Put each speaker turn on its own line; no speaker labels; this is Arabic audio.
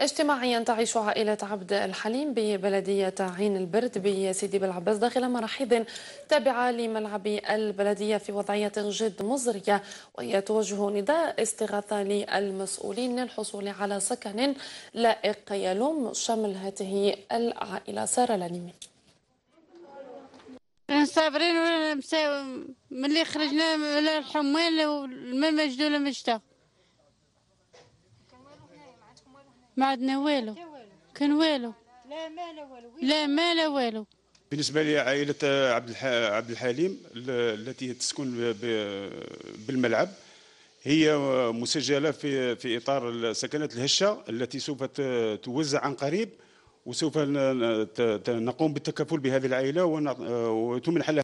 اجتماعيا تعيش عائلة عبد الحليم ببلدية عين البرد بسيدي بلعباس داخل مراحيض تابعة لملعب البلدية في وضعية جد مزرية وهي توجه نداء استغاثة للمسؤولين للحصول على سكن لائق يلوم شمل هذه العائلة سارة لانيمي
صابرين ولا مساوي ملي خرجنا الحمال والماء مجدولة مشتاق ما عندنا والو كان والو لا ما لا والو لا ما لا والو
بالنسبة لي عائلة عبد عبد الحليم التي تسكن بالملعب هي مسجلة في في إطار سكنة الهشة التي سوف توزع عن قريب وسوف نقوم بالتكفل بهذه العائلة وتمنح لها